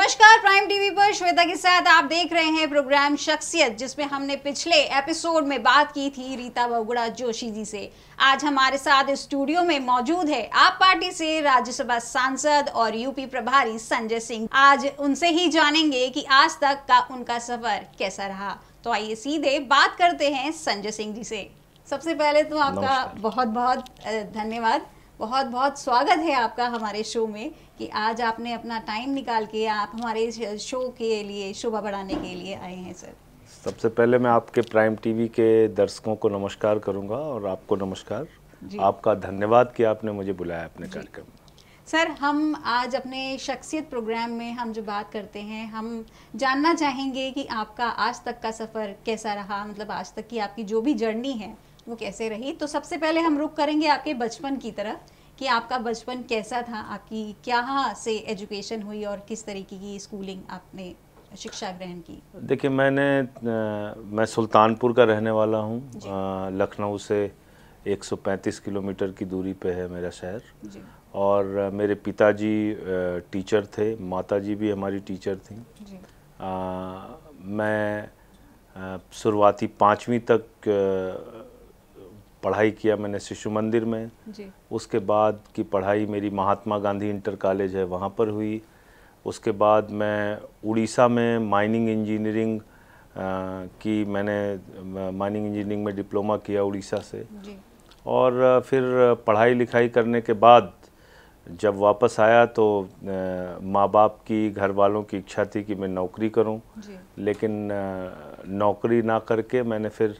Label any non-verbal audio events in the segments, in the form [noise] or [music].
नमस्कार prime TV पर श्वेता के साथ आप देख रहे हैं प्रोग्राम शख्सियत जिसमें हमने पिछले एपिसोड में बात की थी रीता बहुगुड़ा जोशी जी से आज हमारे साथ स्टूडियो में मौजूद है आप पार्टी से राज्यसभा सांसद और यूपी प्रभारी संजय सिंह आज उनसे ही जानेंगे कि आज तक का उनका सफर कैसा रहा तो आइए सीधे बात करते हैं संजय सिंह जी से सबसे पहले तो आपका बहुत बहुत धन्यवाद बहुत बहुत स्वागत है आपका हमारे शो में कि आज आपने अपना टाइम निकाल के आप हमारे शो के लिए शोभा बढ़ाने के लिए आए हैं सर सबसे पहले मैं आपके प्राइम टीवी के दर्शकों को नमस्कार करूंगा और आपको नमस्कार आपका धन्यवाद कि आपने मुझे बुलाया अपने कार्यक्रम में सर हम आज अपने शख्सियत प्रोग्राम में हम जो बात करते हैं हम जानना चाहेंगे कि आपका आज तक का सफ़र कैसा रहा मतलब आज तक की आपकी जो भी जर्नी है वो कैसे रही तो सबसे पहले हम रुक करेंगे आपके बचपन की तरफ कि आपका बचपन कैसा था आपकी क्या से एजुकेशन हुई और किस तरीके की स्कूलिंग आपने शिक्षा ग्रहण की देखिए मैंने मैं सुल्तानपुर का रहने वाला हूँ लखनऊ से 135 किलोमीटर की दूरी पे है मेरा शहर और मेरे पिताजी टीचर थे माताजी भी हमारी टीचर थी आ, मैं शुरुआती पाँचवीं तक पढ़ाई किया मैंने शिशु मंदिर में जी। उसके बाद की पढ़ाई मेरी महात्मा गांधी इंटर कॉलेज है वहाँ पर हुई उसके बाद मैं उड़ीसा में माइनिंग इंजीनियरिंग की मैंने माइनिंग इंजीनियरिंग में डिप्लोमा किया उड़ीसा से जी। और फिर पढ़ाई लिखाई करने के बाद जब वापस आया तो माँ बाप की घर वालों की इच्छा थी कि मैं नौकरी करूं लेकिन नौकरी ना करके मैंने फिर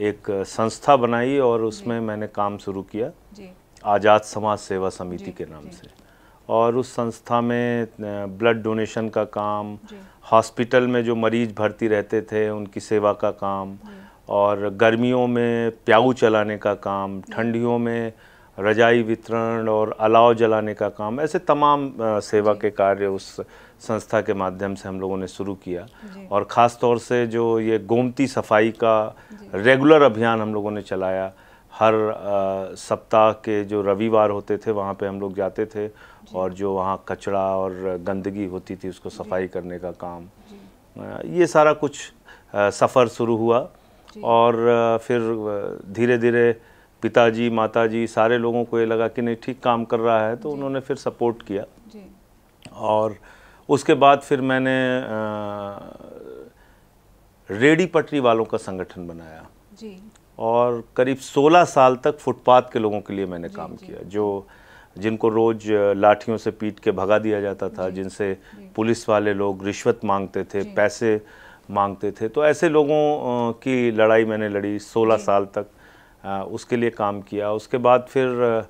एक संस्था बनाई और उसमें मैंने काम शुरू किया आज़ाद समाज सेवा समिति के नाम से और उस संस्था में ब्लड डोनेशन का काम हॉस्पिटल में जो मरीज भर्ती रहते थे उनकी सेवा का काम और गर्मियों में प्याऊ चलाने का काम ठंडियों में रजाई वितरण और अलाव जलाने का काम ऐसे तमाम सेवा के कार्य उस संस्था के माध्यम से हम लोगों ने शुरू किया और ख़ास तौर से जो ये गोमती सफाई का रेगुलर अभियान हम लोगों ने चलाया हर सप्ताह के जो रविवार होते थे वहाँ पे हम लोग जाते थे और जो वहाँ कचरा और गंदगी होती थी उसको सफाई करने का काम ये सारा कुछ सफ़र शुरू हुआ और फिर धीरे धीरे पिताजी माताजी सारे लोगों को ये लगा कि नहीं ठीक काम कर रहा है तो उन्होंने फिर सपोर्ट किया और उसके बाद फिर मैंने रेडी पटरी वालों का संगठन बनाया जी और करीब 16 साल तक फुटपाथ के लोगों के लिए मैंने जी, काम जी, किया जो जिनको रोज़ लाठियों से पीट के भगा दिया जाता था जिनसे पुलिस वाले लोग रिश्वत मांगते थे पैसे मांगते थे तो ऐसे लोगों की लड़ाई मैंने लड़ी 16 साल तक उसके लिए काम किया उसके बाद फिर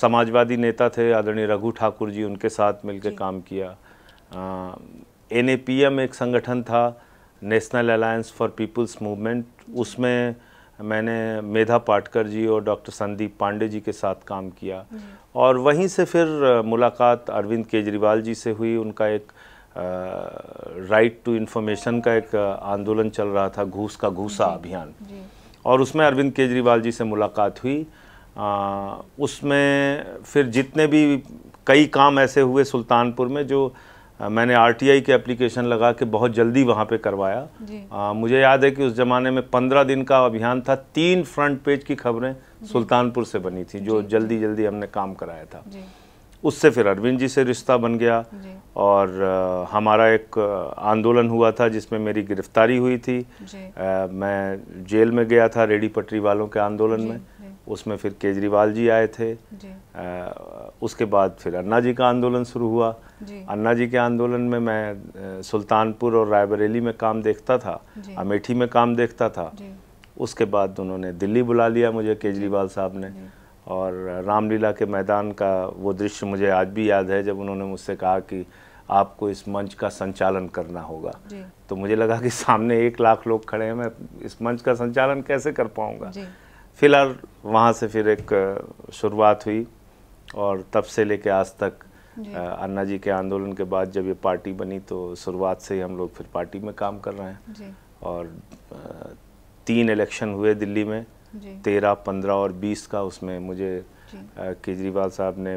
समाजवादी नेता थे आदरणीय रघु ठाकुर जी उनके साथ मिलकर काम किया एन एक संगठन था national alliance for people's movement उसमें मैंने मेधा पाटकर जी और डॉक्टर संदीप पांडे जी के साथ काम किया और वहीं से फिर मुलाकात अरविंद केजरीवाल जी से हुई उनका एक राइट टू इन्फॉर्मेशन का एक आंदोलन चल रहा था घूस का घूसा अभियान और उसमें अरविंद केजरीवाल जी से मुलाकात हुई आ, उसमें फिर जितने भी कई काम ऐसे हुए सुल्तानपुर में जो मैंने आरटीआई के एप्लीकेशन लगा के बहुत जल्दी वहाँ पे करवाया आ, मुझे याद है कि उस ज़माने में पंद्रह दिन का अभियान था तीन फ्रंट पेज की खबरें सुल्तानपुर से बनी थी जो जल्दी जल्दी हमने काम कराया था उससे फिर अरविंद जी से रिश्ता बन गया और आ, हमारा एक आंदोलन हुआ था जिसमें मेरी गिरफ्तारी हुई थी आ, मैं जेल में गया था रेडी पटरी वालों के आंदोलन में उसमें फिर केजरीवाल जी आए थे उसके बाद फिर अन्ना जी का आंदोलन शुरू हुआ अन्ना जी के आंदोलन में मैं सुल्तानपुर और रायबरेली में काम देखता था अमेठी में काम देखता था उसके बाद उन्होंने दिल्ली बुला लिया मुझे केजरीवाल साहब ने और रामलीला के मैदान का वो दृश्य मुझे आज भी याद है जब उन्होंने मुझसे कहा कि आपको इस मंच का संचालन करना होगा तो मुझे लगा कि सामने एक लाख लोग खड़े हैं मैं इस मंच का संचालन कैसे कर पाऊँगा फिलहाल वहाँ से फिर एक शुरुआत हुई और तब से लेके आज तक अन्ना जी के आंदोलन के बाद जब ये पार्टी बनी तो शुरुआत से ही हम लोग फिर पार्टी में काम कर रहे हैं और तीन इलेक्शन हुए दिल्ली में तेरह पंद्रह और बीस का उसमें मुझे केजरीवाल साहब ने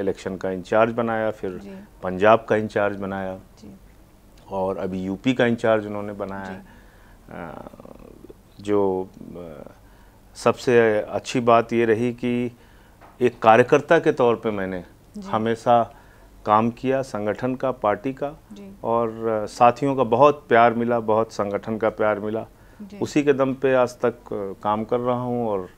इलेक्शन का इंचार्ज बनाया फिर पंजाब का इंचार्ज बनाया और अभी यूपी का इंचार्ज उन्होंने बनाया है जो सबसे अच्छी बात ये रही कि एक कार्यकर्ता के तौर पे मैंने हमेशा काम किया संगठन का पार्टी का और साथियों का बहुत प्यार मिला बहुत संगठन का प्यार मिला उसी के दम पे आज तक काम कर रहा हूँ और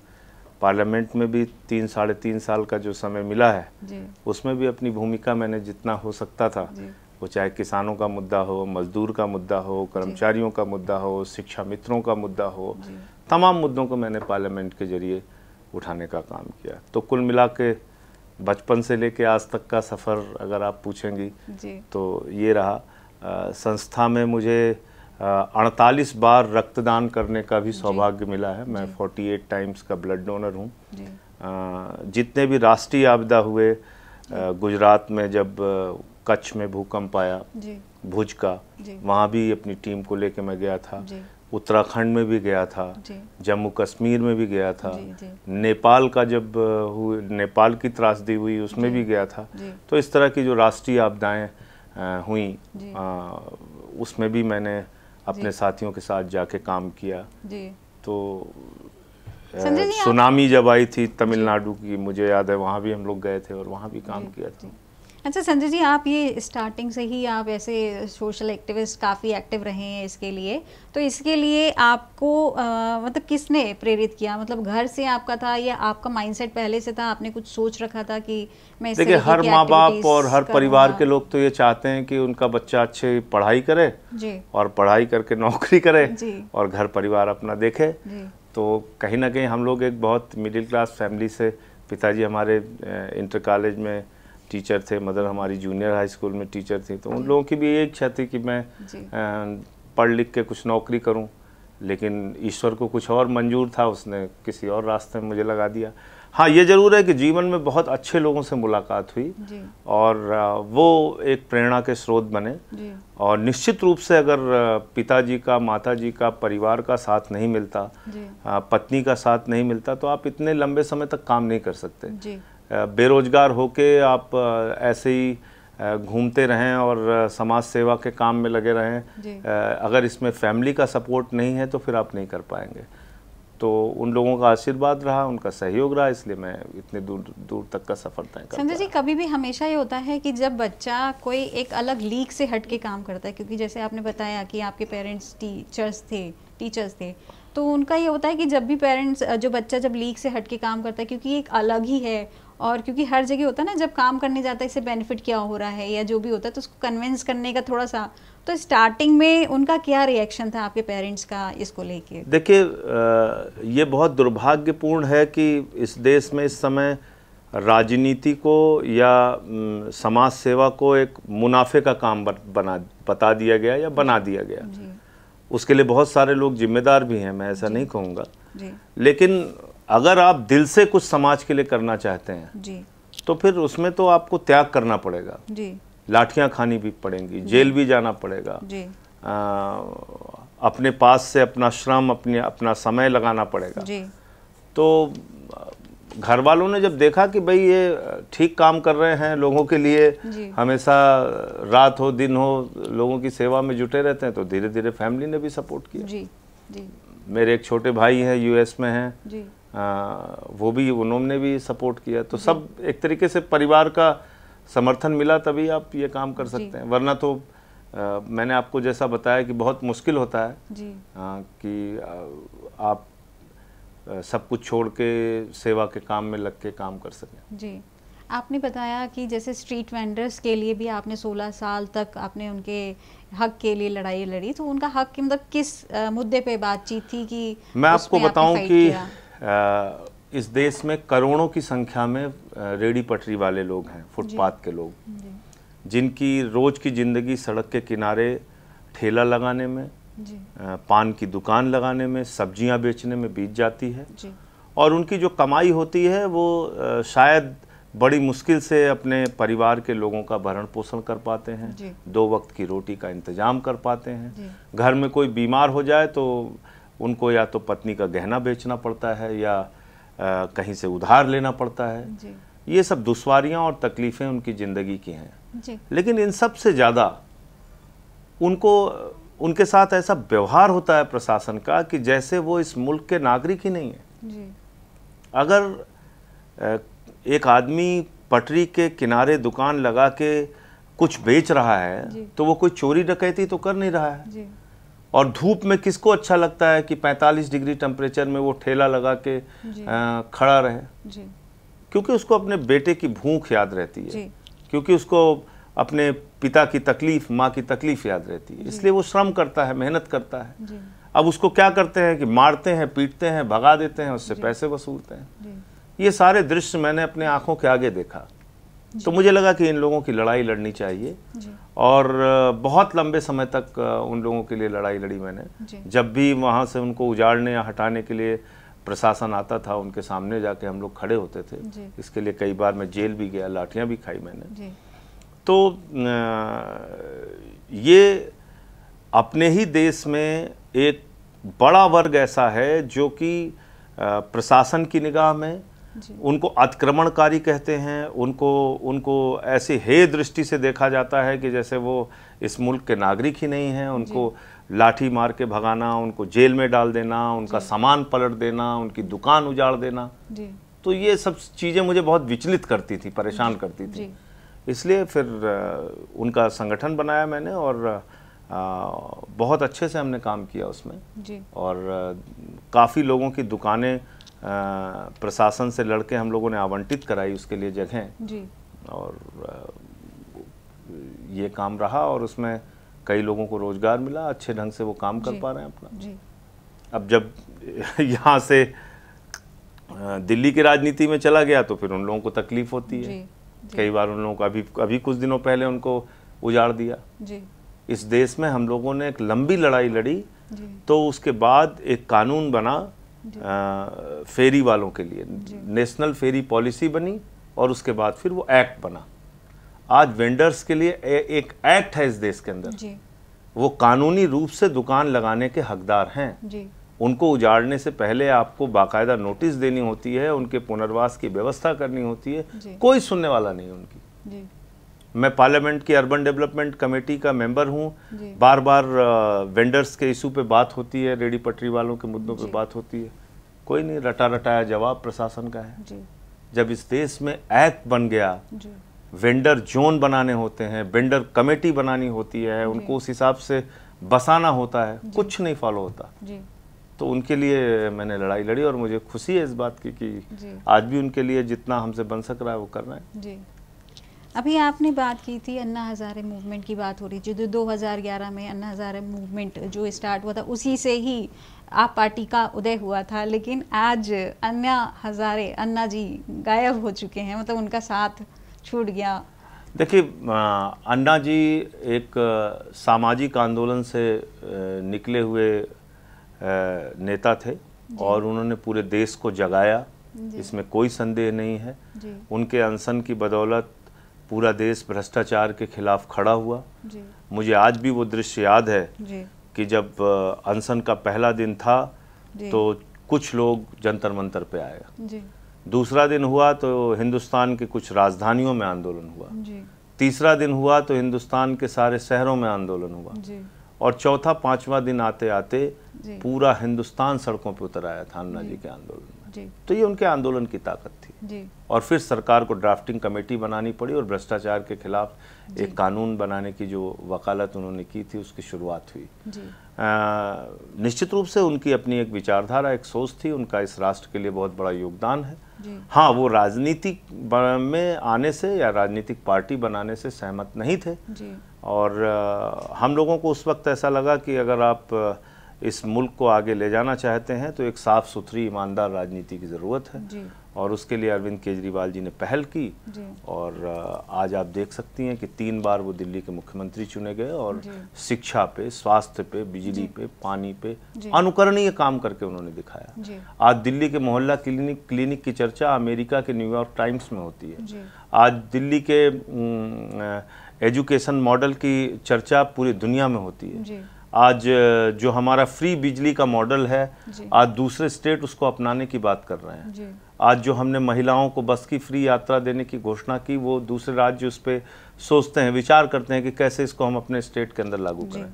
पार्लियामेंट में भी तीन साढ़े तीन साल का जो समय मिला है उसमें भी अपनी भूमिका मैंने जितना हो सकता था वो चाहे किसानों का मुद्दा हो मजदूर का मुद्दा हो कर्मचारियों का मुद्दा हो शिक्षा मित्रों का मुद्दा हो तमाम मुद्दों को मैंने पार्लियामेंट के जरिए उठाने का काम किया तो कुल मिला के बचपन से लेके आज तक का सफ़र अगर आप पूछेंगी तो ये रहा आ, संस्था में मुझे अड़तालीस बार रक्तदान करने का भी सौभाग्य मिला है मैं 48 टाइम्स का ब्लड डोनर हूँ जितने भी राष्ट्रीय आपदा हुए गुजरात में जब कच्छ में भूकंप आया भुज का वहाँ भी अपनी टीम को लेके मैं गया था उत्तराखंड में भी गया था जम्मू कश्मीर में भी गया था जी, जी। नेपाल का जब हुए नेपाल की त्रासदी हुई उसमें भी गया था तो इस तरह की जो राष्ट्रीय आपदाएं हुई आ, उसमें भी मैंने अपने साथियों के साथ जाके काम किया तो सुनामी जब आई थी तमिलनाडु की मुझे याद है वहाँ भी हम लोग गए थे और वहाँ भी काम किया था अच्छा संजय जी आप ये स्टार्टिंग से ही आप ऐसे सोशल एक्टिविस्ट काफ़ी एक्टिव रहे हैं इसके लिए तो इसके लिए आपको आ, मतलब किसने प्रेरित किया मतलब घर से आपका था या आपका माइंडसेट पहले से था आपने कुछ सोच रखा था कि मैं देखिए हर माँ बाप और हर परिवार के हाँ। लोग तो ये चाहते हैं कि उनका बच्चा अच्छे पढ़ाई करे जी और पढ़ाई करके नौकरी करे जी और घर परिवार अपना देखे तो कहीं ना कहीं हम लोग एक बहुत मिडिल क्लास फैमिली से पिताजी हमारे इंटर कॉलेज में टीचर थे मदर हमारी जूनियर हाई स्कूल में टीचर थी तो उन लोगों की भी ये इच्छा थी कि मैं पढ़ लिख के कुछ नौकरी करूं लेकिन ईश्वर को कुछ और मंजूर था उसने किसी और रास्ते में मुझे लगा दिया हाँ ये ज़रूर है कि जीवन में बहुत अच्छे लोगों से मुलाकात हुई और वो एक प्रेरणा के स्रोत बने और निश्चित रूप से अगर पिताजी का माताजी का परिवार का साथ नहीं मिलता पत्नी का साथ नहीं मिलता तो आप इतने लंबे समय तक काम नहीं कर सकते बेरोजगार होके आप ऐसे ही घूमते रहें और समाज सेवा के काम में लगे रहें अगर इसमें फैमिली का सपोर्ट नहीं है तो फिर आप नहीं कर पाएंगे तो उन लोगों का आशीर्वाद रहा उनका सहयोग रहा इसलिए मैं इतने दूर दूर तक का सफर तय संजय जी कभी भी हमेशा ये होता है कि जब बच्चा कोई एक अलग लीग से हट के काम करता है क्योंकि जैसे आपने बताया कि आपके पेरेंट्स टीचर्स थे टीचर्स थे तो उनका ये होता है कि जब भी पेरेंट्स जो बच्चा जब लीग से हट के काम करता है क्योंकि एक अलग ही है और क्योंकि हर जगह होता है ना जब काम करने जाता है इससे बेनिफिट क्या हो रहा है या जो भी होता है तो उसको कन्विंस करने का थोड़ा सा तो स्टार्टिंग में उनका क्या रिएक्शन था आपके पेरेंट्स का इसको लेके देखिए ये बहुत दुर्भाग्यपूर्ण है कि इस देश में इस समय राजनीति को या समाज सेवा को एक मुनाफे का काम बना बता दिया गया या बना दिया गया उसके लिए बहुत सारे लोग जिम्मेदार भी हैं मैं ऐसा नहीं कहूँगा लेकिन अगर आप दिल से कुछ समाज के लिए करना चाहते हैं जी तो फिर उसमें तो आपको त्याग करना पड़ेगा जी खानी भी पड़ेंगी जेल भी जाना पड़ेगा जी आ, अपने पास से अपना श्रम अपने अपना समय लगाना पड़ेगा जी तो घर वालों ने जब देखा कि भाई ये ठीक काम कर रहे हैं लोगों के लिए हमेशा रात हो दिन हो लोगों की सेवा में जुटे रहते हैं तो धीरे धीरे फैमिली ने भी सपोर्ट किया जी जी मेरे एक छोटे भाई हैं यूएस में हैं वो भी उन्होंने भी सपोर्ट किया तो सब एक तरीके से परिवार का समर्थन मिला तभी आप ये काम कर सकते हैं वरना तो आ, मैंने आपको जैसा बताया कि बहुत मुश्किल होता है जी। आ, कि आ, आप आ, सब कुछ छोड़ के सेवा के काम में लग के काम कर सकें जी आपने बताया कि जैसे स्ट्रीट वेंडर्स के लिए भी आपने 16 साल तक आपने उनके हक के लिए लड़ाई लड़ी तो उनका हक मतलब किस आ, मुद्दे पे बातचीत थी कि मैं आपको बताऊं कि इस देश में करोड़ों की संख्या में रेडी पटरी वाले लोग हैं फुटपाथ के लोग जिनकी रोज की ज़िंदगी सड़क के किनारे ठेला लगाने में पान की दुकान लगाने में सब्जियां बेचने में बीत जाती है और उनकी जो कमाई होती है वो शायद बड़ी मुश्किल से अपने परिवार के लोगों का भरण पोषण कर पाते हैं दो वक्त की रोटी का इंतजाम कर पाते हैं घर में कोई बीमार हो जाए तो उनको या तो पत्नी का गहना बेचना पड़ता है या आ, कहीं से उधार लेना पड़ता है ये सब दुश्वारियाँ और तकलीफ़ें उनकी ज़िंदगी की हैं लेकिन इन सब से ज़्यादा उनको उनके साथ ऐसा व्यवहार होता है प्रशासन का कि जैसे वो इस मुल्क के नागरिक ही नहीं है जी। अगर एक आदमी पटरी के किनारे दुकान लगा के कुछ बेच रहा है तो वो कोई चोरी डकैती तो कर नहीं रहा है और धूप में किसको अच्छा लगता है कि 45 डिग्री टेम्परेचर में वो ठेला लगा के आ, खड़ा रहे जी। क्योंकि उसको अपने बेटे की भूख याद रहती है क्योंकि उसको अपने पिता की तकलीफ माँ की तकलीफ याद रहती है इसलिए वो श्रम करता है मेहनत करता है अब उसको क्या करते हैं कि मारते हैं पीटते हैं भगा देते हैं उससे पैसे वसूलते हैं ये सारे दृश्य मैंने अपने आंखों के आगे देखा तो मुझे लगा कि इन लोगों की लड़ाई लड़नी चाहिए और बहुत लंबे समय तक उन लोगों के लिए लड़ाई लड़ी मैंने जब भी वहाँ से उनको उजाड़ने या हटाने के लिए प्रशासन आता था उनके सामने जाके हम लोग खड़े होते थे इसके लिए कई बार मैं जेल भी गया लाठियाँ भी खाई मैंने तो ये अपने ही देश में एक बड़ा वर्ग ऐसा है जो कि प्रशासन की निगाह में उनको अतिक्रमणकारी कहते हैं उनको उनको ऐसी हे दृष्टि से देखा जाता है कि जैसे वो इस मुल्क के नागरिक ही नहीं हैं उनको लाठी मार के भगाना उनको जेल में डाल देना उनका सामान पलट देना उनकी दुकान उजाड़ देना तो ये सब चीज़ें मुझे बहुत विचलित करती थी परेशान करती थी इसलिए फिर उनका संगठन बनाया मैंने और बहुत अच्छे से हमने काम किया उसमें और काफ़ी लोगों की दुकानें प्रशासन से लड़के हम लोगों ने आवंटित कराई उसके लिए जगह और और ये काम रहा और उसमें कई लोगों को रोजगार मिला अच्छे ढंग से वो काम कर पा रहे हैं अपना जी अब जब [laughs] यहाँ से दिल्ली की राजनीति में चला गया तो फिर उन लोगों को तकलीफ होती है कई बार उन लोगों को अभी अभी कुछ दिनों पहले उनको उजाड़ दिया जी इस देश में हम लोगों ने एक लंबी लड़ाई लड़ी तो उसके बाद एक कानून बना फेरी वालों के लिए नेशनल फेरी पॉलिसी बनी और उसके बाद फिर वो एक्ट बना आज वेंडर्स के लिए ए, एक एक्ट है इस देश के अंदर वो कानूनी रूप से दुकान लगाने के हकदार हैं उनको उजाड़ने से पहले आपको बाकायदा नोटिस देनी होती है उनके पुनर्वास की व्यवस्था करनी होती है कोई सुनने वाला नहीं उनकी मैं पार्लियामेंट की अर्बन डेवलपमेंट कमेटी का मेंबर हूँ बार बार वेंडर्स के इशू पे बात होती है रेडी पटरी वालों के मुद्दों पे बात होती है कोई नहीं रटा रटाया जवाब प्रशासन का है जब इस देश में एक्ट बन गया वेंडर जोन बनाने होते हैं वेंडर कमेटी बनानी होती है उनको उस हिसाब से बसाना होता है कुछ नहीं फॉलो होता तो उनके लिए मैंने लड़ाई लड़ी और मुझे खुशी है इस बात की कि आज भी उनके लिए जितना हमसे बन सक रहा है वो कर रहे हैं अभी आपने बात की थी अन्ना हज़ारे मूवमेंट की बात हो रही थी जो 2011 में अन्ना हज़ारे मूवमेंट जो स्टार्ट हुआ था उसी से ही आप पार्टी का उदय हुआ था लेकिन आज अन्ना हज़ारे अन्ना जी गायब हो चुके हैं मतलब उनका साथ छूट गया देखिए अन्ना जी एक सामाजिक आंदोलन से निकले हुए नेता थे और उन्होंने पूरे देश को जगाया इसमें कोई संदेह नहीं है उनके अनशन की बदौलत पूरा देश भ्रष्टाचार के खिलाफ खड़ा हुआ जी। मुझे आज भी वो दृश्य याद है जी। कि जब अनशन का पहला दिन था तो कुछ लोग जंतर मंतर पे आए दूसरा दिन हुआ तो हिंदुस्तान के कुछ राजधानियों में आंदोलन हुआ तीसरा दिन हुआ तो हिंदुस्तान के सारे शहरों में आंदोलन हुआ और चौथा पांचवा दिन आते आते पूरा हिंदुस्तान सड़कों पर उतर आया था अन्ना जी के आंदोलन में तो ये उनके आंदोलन की ताकत जी और फिर सरकार को ड्राफ्टिंग कमेटी बनानी पड़ी और भ्रष्टाचार के खिलाफ एक कानून बनाने की जो वकालत उन्होंने की थी उसकी शुरुआत हुई आ, निश्चित रूप से उनकी अपनी एक विचारधारा एक सोच थी उनका इस राष्ट्र के लिए बहुत बड़ा योगदान है हाँ वो राजनीति में आने से या राजनीतिक पार्टी बनाने से सहमत नहीं थे और आ, हम लोगों को उस वक्त ऐसा लगा कि अगर आप इस मुल्क को आगे ले जाना चाहते हैं तो एक साफ़ सुथरी ईमानदार राजनीति की ज़रूरत है और उसके लिए अरविंद केजरीवाल जी ने पहल की और आज आप देख सकती हैं कि तीन बार वो दिल्ली के मुख्यमंत्री चुने गए और शिक्षा पे स्वास्थ्य पे बिजली पे पानी पे अनुकरणीय काम करके उन्होंने दिखाया आज दिल्ली के मोहल्ला क्लिनिक क्लिनिक की चर्चा अमेरिका के न्यूयॉर्क टाइम्स में होती है आज दिल्ली के एजुकेशन मॉडल की चर्चा पूरी दुनिया में होती है आज जो हमारा फ्री बिजली का मॉडल है आज दूसरे स्टेट उसको अपनाने की बात कर रहे हैं आज जो हमने महिलाओं को बस की फ्री यात्रा देने की घोषणा की वो दूसरे राज्य उस पर सोचते हैं विचार करते हैं कि कैसे इसको हम अपने स्टेट के अंदर लागू करें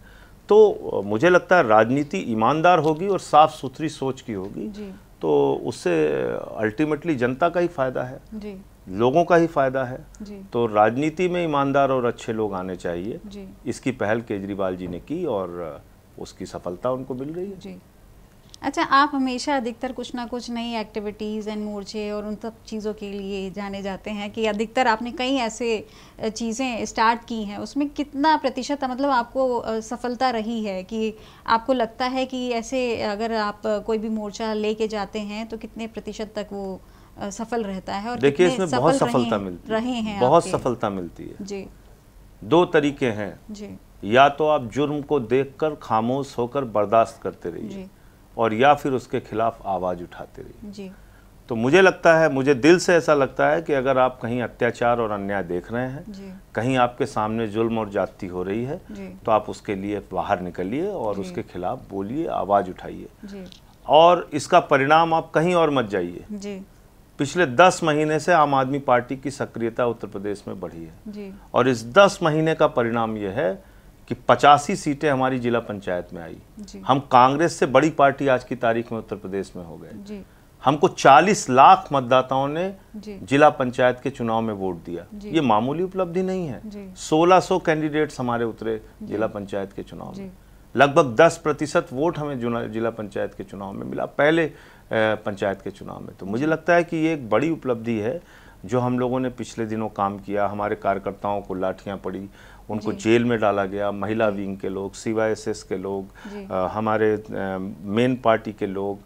तो मुझे लगता है राजनीति ईमानदार होगी और साफ सुथरी सोच की होगी तो उससे अल्टीमेटली जनता का ही फायदा है जी। लोगों का ही फायदा है तो राजनीति में ईमानदार और अच्छे लोग आने चाहिए इसकी पहल केजरीवाल जी ने की और उसकी सफलता उनको मिल रही है जी। अच्छा आप हमेशा अधिकतर कुछ ना कुछ नई एक्टिविटीज़ एंड मोर्चे और उन सब चीज़ों के लिए जाने जाते हैं कि अधिकतर आपने कई ऐसे चीज़ें स्टार्ट की हैं उसमें कितना प्रतिशत मतलब आपको सफलता रही है कि आपको लगता है कि ऐसे अगर आप कोई भी मोर्चा लेके जाते हैं तो कितने प्रतिशत तक वो सफल रहता है और देखिए इसमें सफल बहुत सफलता मिलती रहे हैं बहुत सफलता मिलती है जी दो तरीके हैं जी या तो आप जुर्म को देखकर खामोश होकर बर्दाश्त करते रहिए और या फिर उसके खिलाफ आवाज़ उठाते रहिए तो मुझे लगता है मुझे दिल से ऐसा लगता है कि अगर आप कहीं अत्याचार और अन्याय देख रहे हैं कहीं आपके सामने जुल्म और जाति हो रही है तो आप उसके लिए बाहर निकलिए और उसके खिलाफ बोलिए आवाज़ उठाइए और इसका परिणाम आप कहीं और मत जाइए पिछले दस महीने से आम आदमी पार्टी की सक्रियता उत्तर प्रदेश में बढ़ी है और इस दस महीने का परिणाम यह है कि पचासी सीटें हमारी जिला पंचायत में आई हम कांग्रेस से बड़ी पार्टी आज की तारीख में उत्तर प्रदेश में हो गए हमको 40 लाख मतदाताओं ने जिला पंचायत के चुनाव में वोट दिया ये मामूली उपलब्धि नहीं है 1600 कैंडिडेट्स हमारे उतरे जिला पंचायत के चुनाव में लगभग 10 प्रतिशत वोट हमें जिला पंचायत के चुनाव में मिला पहले पंचायत के चुनाव में तो मुझे लगता है कि ये एक बड़ी उपलब्धि है जो हम लोगों ने पिछले दिनों काम किया हमारे कार्यकर्ताओं को लाठियाँ पड़ी उनको जेल में डाला गया महिला विंग के लोग सीवाईएसएस के लोग आ, हमारे मेन पार्टी के लोग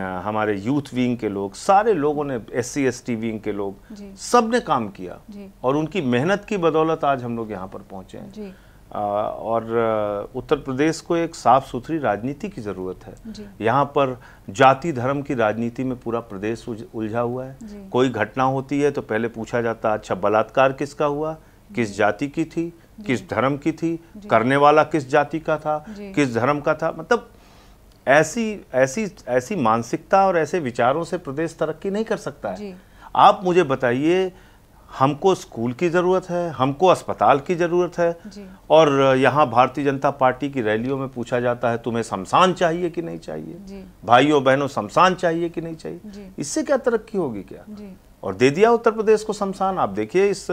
आ, हमारे यूथ विंग के लोग सारे लोगों ने S C S T wing के लोग सब ने काम किया और उनकी मेहनत की बदौलत आज हम लोग यहाँ पर पहुँचे हैं और उत्तर प्रदेश को एक साफ सुथरी राजनीति की ज़रूरत है यहाँ पर जाति धर्म की राजनीति में पूरा प्रदेश उलझा हुआ है कोई घटना होती है तो पहले पूछा जाता अच्छा बलात्कार किसका हुआ किस जाति की थी किस धर्म की थी करने वाला किस जाति का था किस धर्म का था मतलब ऐसी ऐसी ऐसी मानसिकता और ऐसे विचारों से प्रदेश तरक्की नहीं कर सकता है आप मुझे बताइए हमको स्कूल की ज़रूरत है हमको अस्पताल की ज़रूरत है और यहाँ भारतीय जनता पार्टी की रैलियों में पूछा जाता है तुम्हें शमशान चाहिए कि नहीं चाहिए भाइयों बहनों शमशान चाहिए कि नहीं चाहिए इससे क्या तरक्की होगी क्या और दे दिया उत्तर प्रदेश को शमशान आप देखिए इस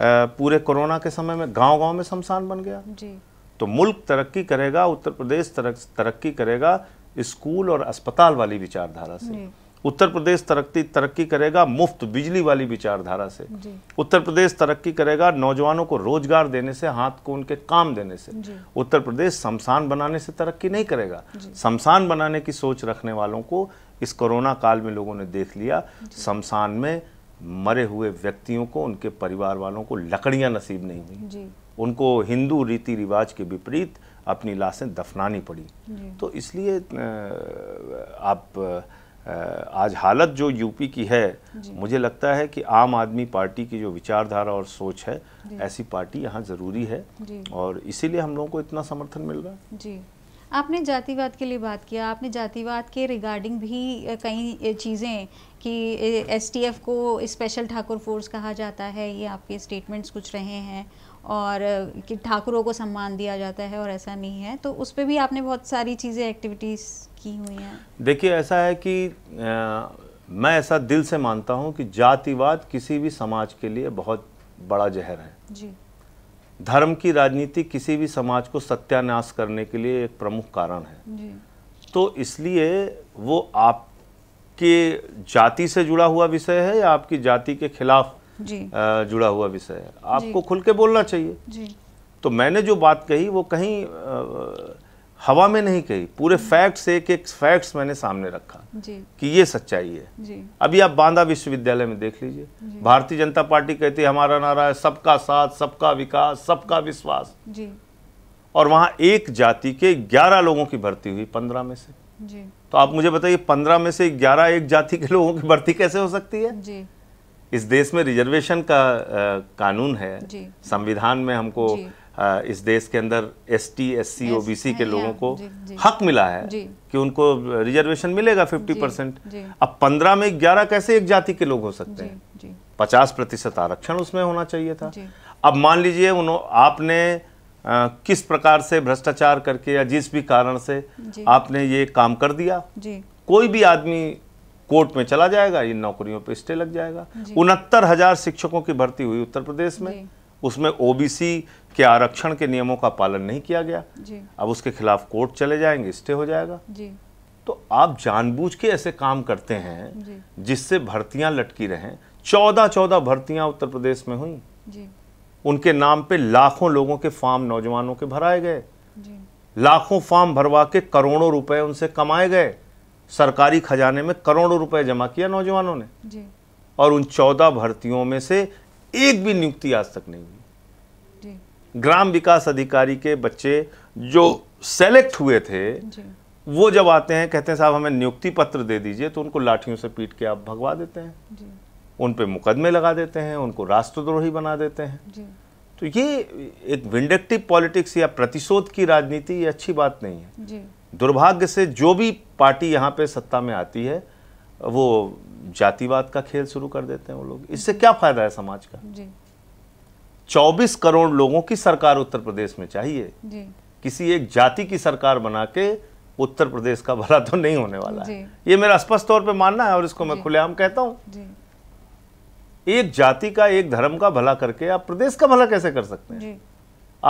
पूरे कोरोना के समय में गाँव गाँव में शमशान बन गया तो मुल्क तरक्की करेगा उत्तर प्रदेश तरक्की करेगा स्कूल और अस्पताल वाली विचारधारा से उत्तर प्रदेश तरक्की तरक्की करेगा मुफ्त बिजली वाली विचारधारा से उत्तर प्रदेश तरक्की करेगा नौजवानों को रोजगार देने से हाथ को उनके काम देने से उत्तर प्रदेश शमशान बनाने से तरक्की नहीं करेगा शमशान बनाने की सोच रखने वालों को इस कोरोना काल में लोगों ने देख लिया शमशान में मरे हुए व्यक्तियों को उनके परिवार वालों को लकड़ियां नसीब नहीं हुई उनको हिंदू रीति रिवाज के विपरीत अपनी लाशें दफनानी पड़ी तो इसलिए आप आज हालत जो यूपी की है मुझे लगता है कि आम आदमी पार्टी की जो विचारधारा और सोच है ऐसी पार्टी यहाँ ज़रूरी है और इसीलिए हम लोगों को इतना समर्थन मिल रहा है जी आपने जातिवाद के लिए बात किया आपने जातिवाद के रिगार्डिंग भी कई चीज़ें कि एसटीएफ को स्पेशल ठाकुर फोर्स कहा जाता है ये आपके स्टेटमेंट्स कुछ रहे हैं और कि ठाकुरों को सम्मान दिया जाता है और ऐसा नहीं है तो उस पर भी आपने बहुत सारी चीज़ें एक्टिविटीज़ की हुई हैं देखिए ऐसा है कि आ, मैं ऐसा दिल से मानता हूं कि जातिवाद किसी भी समाज के लिए बहुत बड़ा जहर है जी धर्म की राजनीति किसी भी समाज को सत्यानाश करने के लिए एक प्रमुख कारण है जी। तो इसलिए वो आपके जाति से जुड़ा हुआ विषय है या आपकी जाति के खिलाफ जी। जुड़ा हुआ विषय है आपको खुल के बोलना चाहिए जी। तो मैंने जो बात कही वो कहीं हवा में नहीं कही पूरे फैक्ट से एक एक फैक्ट्स मैंने सामने रखा जी। कि ये सच्चाई है जी। अभी आप बांदा विश्वविद्यालय में देख लीजिए भारतीय जनता पार्टी कहती है हमारा नारा है सबका साथ सबका विकास सबका विश्वास जी। और वहाँ एक जाति के ग्यारह लोगों की भर्ती हुई पंद्रह में से जी। तो आप मुझे बताइए पंद्रह में से ग्यारह एक जाति के लोगों की भर्ती कैसे हो सकती है जी। इस देश में रिजर्वेशन का कानून है संविधान में हमको इस देश के अंदर S T S C O B C के हाँ, लोगों को जी, जी, हक मिला है कि उनको रिजर्वेशन मिलेगा 50 परसेंट अब 15 में 11 कैसे एक जाति के लोग हो सकते हैं 50 प्रतिशत आरक्षण उसमें होना चाहिए था अब मान लीजिए आपने आ, किस प्रकार से भ्रष्टाचार करके या जिस भी कारण से आपने ये काम कर दिया कोई भी आदमी कोर्ट में चला जाएगा इन नौकरियों पर स्टे लग जाएगा उनहत्तर हजार शिक्षकों की भर्ती हुई उत्तर प्रदेश में उसमें ओबीसी के आरक्षण के नियमों का पालन नहीं किया गया अब उसके खिलाफ कोर्ट चले जाएंगे स्टे हो जाएगा तो आप जानबूझ के ऐसे काम करते हैं जिससे भर्तियां लटकी रहें चौदह चौदह भर्तियां उत्तर प्रदेश में हुई जी। उनके नाम पे लाखों लोगों के फार्म नौजवानों के भराए गए लाखों फार्म भरवा के करोड़ों रुपए उनसे कमाए गए सरकारी खजाने में करोड़ों रुपए जमा किया नौजवानों ने और उन चौदह भर्तियों में से एक भी नियुक्ति आज तक नहीं हुई ग्राम विकास अधिकारी के बच्चे जो सेलेक्ट हुए थे वो जब आते हैं कहते हैं साहब हमें नियुक्ति पत्र दे दीजिए तो उनको लाठियों से पीट के आप भगवा देते हैं उन पे मुकदमे लगा देते हैं उनको राष्ट्रद्रोही बना देते हैं तो ये एक विंडेक्टिव पॉलिटिक्स या प्रतिशोध की राजनीति ये अच्छी बात नहीं है दुर्भाग्य से जो भी पार्टी यहाँ पे सत्ता में आती है वो जातिवाद का खेल शुरू कर देते हैं वो लोग इससे क्या फायदा है समाज का जी 24 करोड़ लोगों की सरकार उत्तर प्रदेश में चाहिए जी। किसी एक जाति की सरकार बना के उत्तर प्रदेश का भला तो नहीं होने वाला है ये मेरा स्पष्ट तौर पे मानना है और इसको मैं खुलेआम कहता हूँ एक जाति का एक धर्म का भला करके आप प्रदेश का भला कैसे कर सकते हैं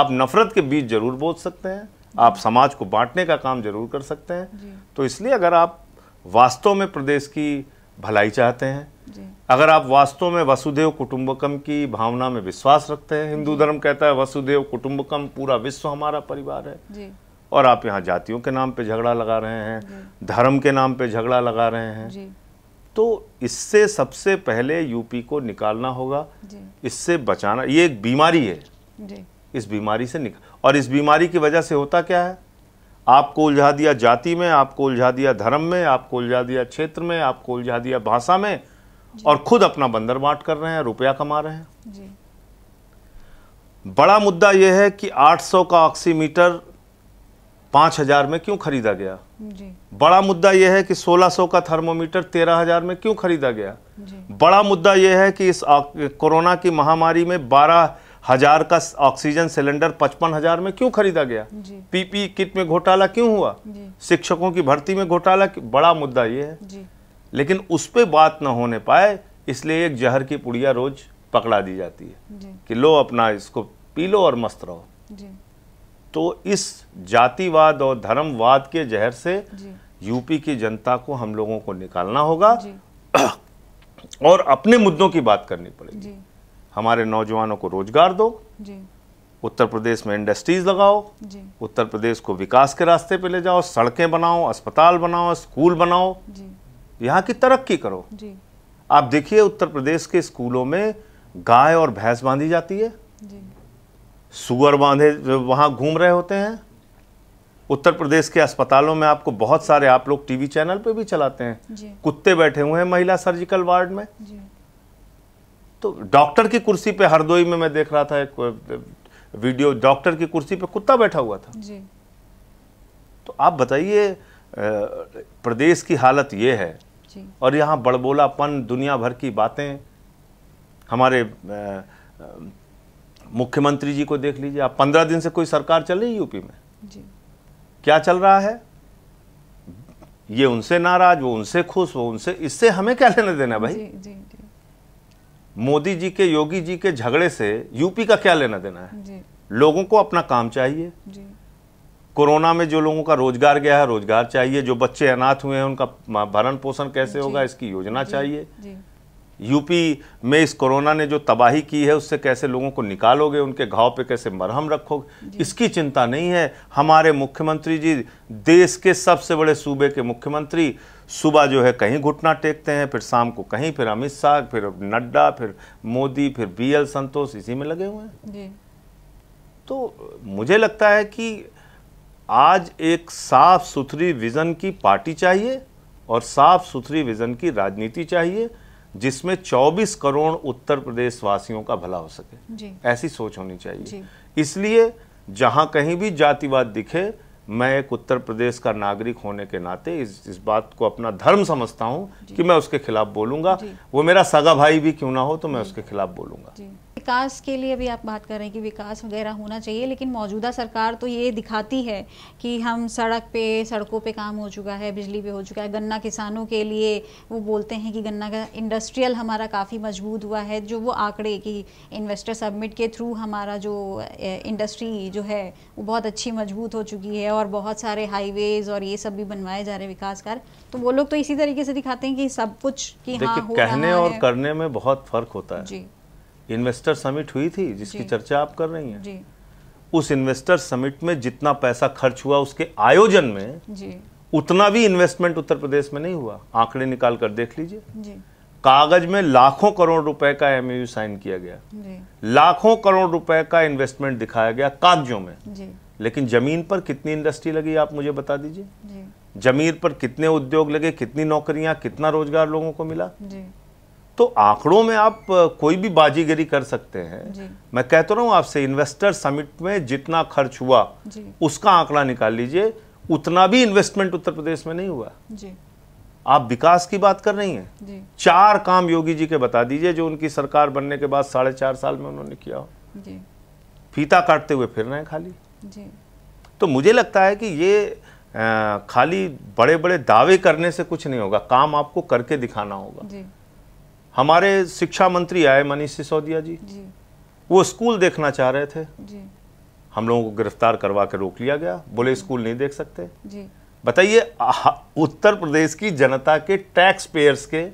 आप नफरत के बीच जरूर बोल सकते हैं आप समाज को बांटने का काम जरूर कर सकते हैं तो इसलिए अगर आप वास्तव में प्रदेश की भलाई चाहते हैं अगर आप वास्तव में वसुदेव कुटुंबकम की भावना में विश्वास रखते हैं हिंदू धर्म कहता है वसुदेव कुटुंबकम पूरा विश्व हमारा परिवार है और आप यहाँ जातियों के नाम पे झगड़ा लगा रहे हैं धर्म के नाम पे झगड़ा लगा रहे हैं तो इससे सबसे पहले यूपी को निकालना होगा इससे बचाना ये एक बीमारी है इस बीमारी से निकाल और इस बीमारी की वजह से होता क्या है आपको उलझा दिया जाति में आपको उलझा दिया धर्म में आपको उलझा दिया क्षेत्र में आपको उलझा दिया भाषा में और खुद अपना बंदर बांट कर रहे हैं रुपया कमा रहे हैं जी। बड़ा मुद्दा यह है कि 800 का ऑक्सीमीटर 5000 में क्यों खरीदा गया जी। बड़ा मुद्दा यह है कि 1600 का थर्मोमीटर 13000 में क्यों खरीदा गया जी। बड़ा मुद्दा यह है कि इस कोरोना की महामारी में बारह हजार का ऑक्सीजन सिलेंडर पचपन हजार में क्यों खरीदा गया पीपी किट में घोटाला क्यों हुआ शिक्षकों की भर्ती में घोटाला बड़ा मुद्दा ये है लेकिन उस पर बात ना होने पाए इसलिए एक जहर की पुड़िया रोज पकड़ा दी जाती है कि लो अपना इसको पी लो और मस्त रहो तो इस जातिवाद और धर्मवाद के जहर से यूपी की जनता को हम लोगों को निकालना होगा और अपने मुद्दों की बात करनी पड़ेगी हमारे नौजवानों को रोजगार दो जी उत्तर प्रदेश में इंडस्ट्रीज लगाओ जी उत्तर प्रदेश को विकास के रास्ते पे ले जाओ सड़कें बनाओ अस्पताल बनाओ स्कूल बनाओ यहाँ की तरक्की करो जी आप देखिए उत्तर प्रदेश के स्कूलों में गाय और भैंस बांधी जाती है सुअर बांधे वहां घूम रहे होते हैं उत्तर प्रदेश के अस्पतालों में आपको बहुत सारे आप लोग टीवी चैनल पे भी चलाते हैं कुत्ते बैठे हुए हैं महिला सर्जिकल वार्ड में तो डॉक्टर की कुर्सी पे हरदोई में मैं देख रहा था एक वीडियो डॉक्टर की कुर्सी पे कुत्ता बैठा हुआ था जी तो आप बताइए प्रदेश की हालत ये है जी। और यहाँ बड़बोलापन दुनिया भर की बातें हमारे मुख्यमंत्री जी को देख लीजिए आप पंद्रह दिन से कोई सरकार चल रही यूपी में जी। क्या चल रहा है ये उनसे नाराज वो उनसे खुश वो उनसे इससे हमें क्या लेना देना भाई जी, जी। मोदी जी के योगी जी के झगड़े से यूपी का क्या लेना देना है जी। लोगों को अपना काम चाहिए जी। कोरोना में जो लोगों का रोजगार गया है रोजगार चाहिए जो बच्चे अनाथ हुए हैं उनका भरण पोषण कैसे होगा इसकी योजना चाहिए यूपी में इस कोरोना ने जो तबाही की है उससे कैसे लोगों को निकालोगे उनके घाव पे कैसे मरहम रखोगे इसकी चिंता नहीं है हमारे मुख्यमंत्री जी देश के सबसे बड़े सूबे के मुख्यमंत्री सुबह जो है कहीं घुटना टेकते हैं फिर शाम को कहीं फिर अमित शाह फिर नड्डा फिर मोदी फिर बी एल संतोष इसी में लगे हुए हैं तो मुझे लगता है कि आज एक साफ सुथरी विजन की पार्टी चाहिए और साफ सुथरी विजन की राजनीति चाहिए जिसमें 24 करोड़ उत्तर प्रदेश वासियों का भला हो सके ऐसी सोच होनी चाहिए इसलिए जहां कहीं भी जातिवाद दिखे मैं एक उत्तर प्रदेश का नागरिक होने के नाते इस इस बात को अपना धर्म समझता हूँ कि मैं उसके खिलाफ बोलूँगा वो मेरा सगा भाई भी क्यों ना हो तो मैं उसके खिलाफ बोलूँगा विकास के लिए भी आप बात कर रहे हैं कि विकास वगैरह होना चाहिए लेकिन मौजूदा सरकार तो ये दिखाती है कि हम सड़क पे सड़कों पे काम हो चुका है बिजली पे हो चुका है गन्ना किसानों के लिए वो बोलते हैं कि गन्ना का इंडस्ट्रियल हमारा काफ़ी मजबूत हुआ है जो वो आंकड़े कि इन्वेस्टर सबमिट के थ्रू हमारा जो इंडस्ट्री जो है वो बहुत अच्छी मजबूत हो चुकी है और बहुत सारे हाईवेज़ और ये सब भी बनवाए जा रहे हैं विकास कार्य तो वो लोग तो इसी तरीके से दिखाते हैं कि सब कुछ कि हाँ हो कहने और करने में बहुत फ़र्क होता है जी इन्वेस्टर समिट हुई थी जिसकी चर्चा आप कर रही हैं उस इन्वेस्टर समिट में जितना पैसा खर्च हुआ उसके आयोजन में जी उतना भी इन्वेस्टमेंट उत्तर प्रदेश में नहीं हुआ आंकड़े निकाल कर देख लीजिए कागज में लाखों करोड़ रुपए का एमयू साइन किया गया जी। लाखों करोड़ रुपए का इन्वेस्टमेंट दिखाया गया कागजों में जी। लेकिन जमीन पर कितनी इंडस्ट्री लगी आप मुझे बता दीजिए जमीन पर कितने उद्योग लगे कितनी नौकरियां कितना रोजगार लोगों को मिला तो आंकड़ों में आप कोई भी बाजीगिरी कर सकते हैं मैं कहता तो रहा हूं आपसे इन्वेस्टर समिट में जितना खर्च हुआ उसका आंकड़ा निकाल लीजिए उतना भी इन्वेस्टमेंट उत्तर प्रदेश में नहीं हुआ जी। आप विकास की बात कर रही हैं चार काम योगी जी के बता दीजिए जो उनकी सरकार बनने के बाद साढ़े चार साल में उन्होंने किया हो फीता काटते हुए फिर रहे हैं खाली जी। तो मुझे लगता है कि ये खाली बड़े बड़े दावे करने से कुछ नहीं होगा काम आपको करके दिखाना होगा हमारे शिक्षा मंत्री आए मनीष सिसोदिया जी, जी वो स्कूल देखना चाह रहे थे जी हम लोगों को गिरफ्तार करवा के रोक लिया गया बोले स्कूल नहीं देख सकते बताइए उत्तर प्रदेश की जनता के टैक्स पेयर्स के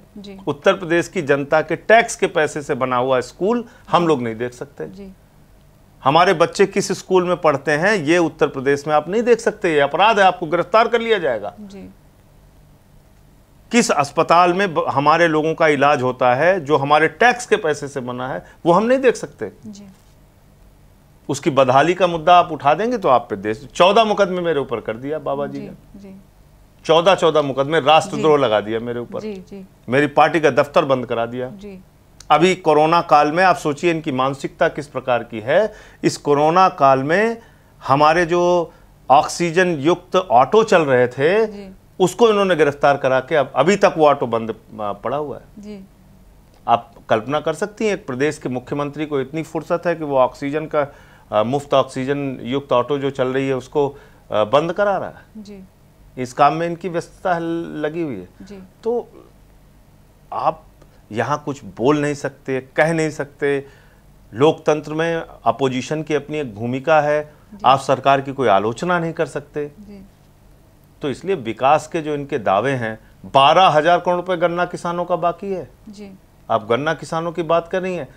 उत्तर प्रदेश की जनता के टैक्स के पैसे से बना हुआ स्कूल हम लोग नहीं देख सकते जी। हमारे बच्चे किस स्कूल में पढ़ते हैं ये उत्तर प्रदेश में आप नहीं देख सकते ये अपराध है आपको गिरफ्तार कर लिया जाएगा जी। किस अस्पताल में हमारे लोगों का इलाज होता है जो हमारे टैक्स के पैसे से बना है वो हम नहीं देख सकते जी। उसकी बदहाली का मुद्दा आप उठा देंगे तो आप पे देश चौदह मुकदमे मेरे ऊपर कर दिया बाबा जी, ने चौदह चौदह मुकदमे राष्ट्रद्रोह लगा दिया मेरे ऊपर मेरी पार्टी का दफ्तर बंद करा दिया अभी कोरोना काल में आप सोचिए इनकी मानसिकता किस प्रकार की है इस कोरोना काल में हमारे जो ऑक्सीजन युक्त ऑटो चल रहे थे उसको इन्होंने गिरफ्तार करा के अब अभी तक वो ऑटो बंद पड़ा हुआ है जी आप कल्पना कर सकती हैं एक प्रदेश के मुख्यमंत्री को इतनी फुर्सत है कि वो ऑक्सीजन का आ, मुफ्त ऑक्सीजन युक्त ऑटो जो चल रही है उसको आ, बंद करा रहा है जी इस काम में इनकी व्यस्तता लगी हुई है जी तो आप यहाँ कुछ बोल नहीं सकते कह नहीं सकते लोकतंत्र में अपोजिशन की अपनी एक भूमिका है आप सरकार की कोई आलोचना नहीं कर सकते तो इसलिए विकास के जो इनके दावे हैं बारह हजार करोड़ रुपए गन्ना किसानों का बाकी है जी आप गन्ना किसानों की बात कर रही हैं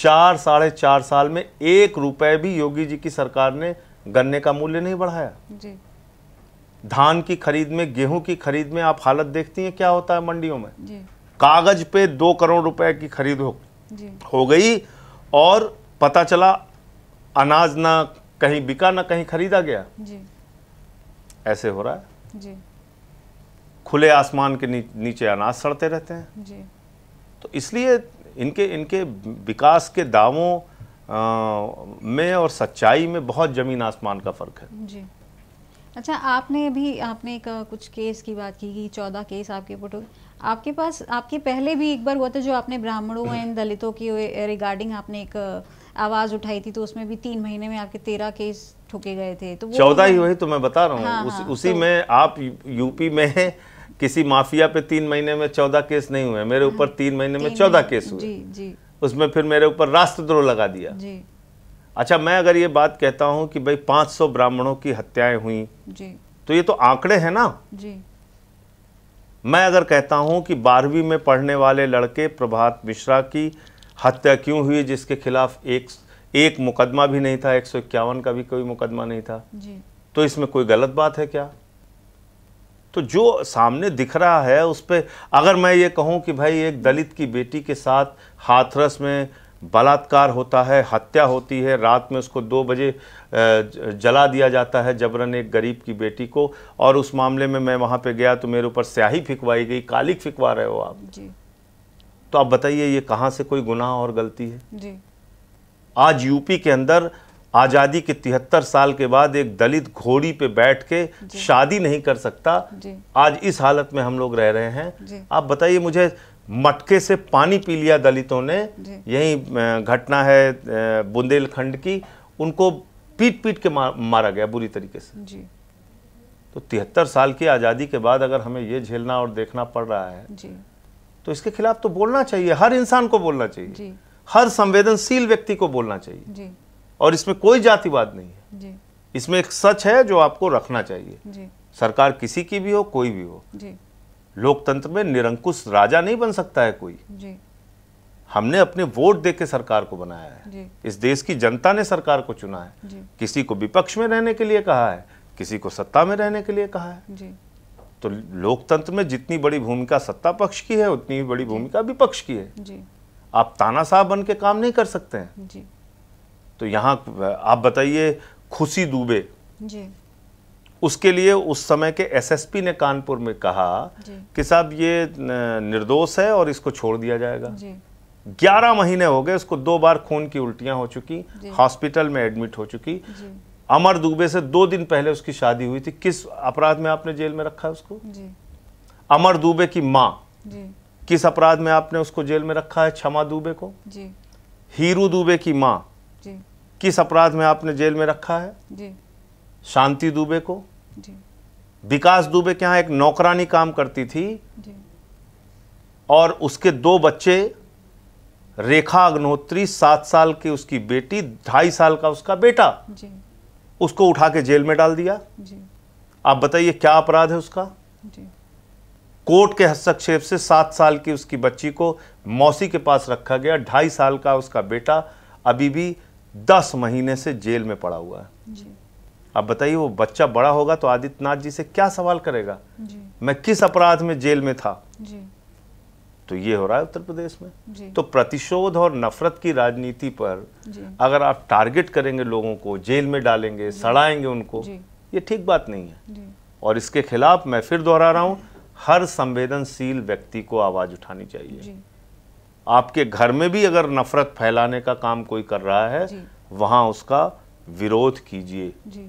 चार साढ़े चार साल में एक रुपए भी योगी जी की सरकार ने गन्ने का मूल्य नहीं बढ़ाया जी धान की खरीद में गेहूं की खरीद में आप हालत देखती हैं क्या होता है मंडियों में जी। कागज पे दो करोड़ रुपए की खरीद हो जी। हो गई और पता चला अनाज ना कहीं बिका ना कहीं खरीदा गया जी। ऐसे हो रहा है जी खुले आसमान के नी, नीचे अनाज सड़ते रहते हैं जी तो इसलिए इनके इनके विकास के दावों आ, में और सच्चाई में बहुत ज़मीन आसमान का फ़र्क है जी अच्छा आपने भी आपने एक कुछ केस की बात की कि चौदह केस आपके फोटो आपके पास आपके पहले भी एक बार हुआ था जो आपने ब्राह्मणों हम्म। एंड दलितों की रिगार्डिंग आपने एक आवाज़ उठाई थी तो उसमें भी तीन महीने में आपके तेरह केस ठोके गए थे तो चौदह ही तो- वही तो मैं बता रहा हूँ हाँ, उस, हाँ, उसी तो, में आप यूपी में [laughs] किसी माफिया पे तीन महीने में चौदह केस नहीं हुए मेरे ऊपर हाँ, तीन महीने में चौदह केस हुए उसमें फिर मेरे ऊपर राष्ट्रद्रोह लगा दिया अच्छा मैं अगर ये बात कहता हूँ कि भाई 500 ब्राह्मणों की हत्याएं हुई जी, तो ये तो आंकड़े हैं ना जी, मैं अगर कहता हूँ कि बारहवीं में पढ़ने वाले लड़के प्रभात मिश्रा की हत्या क्यों हुई जिसके खिलाफ एक एक मुकदमा भी नहीं था एक का भी कोई मुकदमा नहीं था जी। तो इसमें कोई गलत बात है क्या तो जो सामने दिख रहा है उस पर अगर मैं ये कहूं कि भाई एक दलित की बेटी के साथ हाथरस में बलात्कार होता है हत्या होती है रात में उसको दो बजे जला दिया जाता है जबरन एक गरीब की बेटी को और उस मामले में मैं वहां पे गया तो मेरे ऊपर स्याही फिकवाई गई कालिक फिकवा रहे हो आप जी। तो आप बताइए ये कहाँ से कोई गुनाह और गलती है जी आज यूपी के अंदर आज़ादी के तिहत्तर साल के बाद एक दलित घोड़ी पे बैठ के शादी नहीं कर सकता आज इस हालत में हम लोग रह रहे हैं आप बताइए मुझे मटके से पानी पी लिया दलितों ने यही घटना है बुंदेलखंड की उनको पीट पीट के मारा गया बुरी तरीके से जी तो तिहत्तर साल की आज़ादी के बाद अगर हमें ये झेलना और देखना पड़ रहा है जी तो इसके खिलाफ तो बोलना चाहिए हर इंसान को बोलना चाहिए जी हर संवेदनशील व्यक्ति को बोलना चाहिए जी। और इसमें कोई जातिवाद नहीं है जी। इसमें एक सच है जो आपको रखना चाहिए जी। सरकार किसी की भी हो कोई भी हो लोकतंत्र में निरंकुश राजा नहीं बन सकता है कोई जी। हमने अपने वोट दे के सरकार को बनाया है इस देश की जनता ने सरकार को चुना है किसी को विपक्ष में रहने के लिए कहा है किसी को सत्ता में रहने के लिए कहा है तो लोकतंत्र में जितनी बड़ी भूमिका सत्ता पक्ष की है उतनी बड़ी भूमिका विपक्ष की है जी। आप ताना साहब बन के काम नहीं कर सकते हैं जी तो यहाँ आप बताइए खुशी दुबे जी उसके लिए उस समय के एसएसपी ने कानपुर में कहा कि साहब ये निर्दोष है और इसको छोड़ दिया जाएगा ग्यारह महीने हो गए उसको दो बार खून की उल्टियां हो चुकी हॉस्पिटल में एडमिट हो चुकी अमर दुबे से दो दिन पहले उसकी शादी हुई थी किस अपराध में आपने जेल में रखा है उसको जी। अमर दुबे की माँ किस अपराध में आपने उसको जेल में रखा है क्षमा दुबे को जी हीरू दुबे की माँ जी किस अपराध में आपने जेल में रखा है जी शांति दुबे को जी विकास दुबे के यहाँ एक नौकरानी काम करती थी जी और उसके दो बच्चे रेखा अग्नोत्री सात साल की उसकी बेटी ढाई साल का उसका बेटा जी। उसको उठा के जेल में डाल दिया जी। आप बताइए क्या अपराध है उसका जी। कोर्ट के हस्तक्षेप से सात साल की उसकी बच्ची को मौसी के पास रखा गया ढाई साल का उसका बेटा अभी भी दस महीने से जेल में पड़ा हुआ है अब बताइए वो बच्चा बड़ा होगा तो आदित्यनाथ जी से क्या सवाल करेगा जी। मैं किस अपराध में जेल में था जी। तो ये हो रहा है उत्तर प्रदेश में जी। तो प्रतिशोध और नफरत की राजनीति पर अगर आप टारगेट करेंगे लोगों को जेल में डालेंगे सड़ाएंगे उनको ये ठीक बात नहीं है और इसके खिलाफ मैं फिर दोहरा रहा हूं हर संवेदनशील व्यक्ति को आवाज़ उठानी चाहिए आपके घर में भी अगर नफरत फैलाने का काम कोई कर रहा है वहां उसका विरोध कीजिए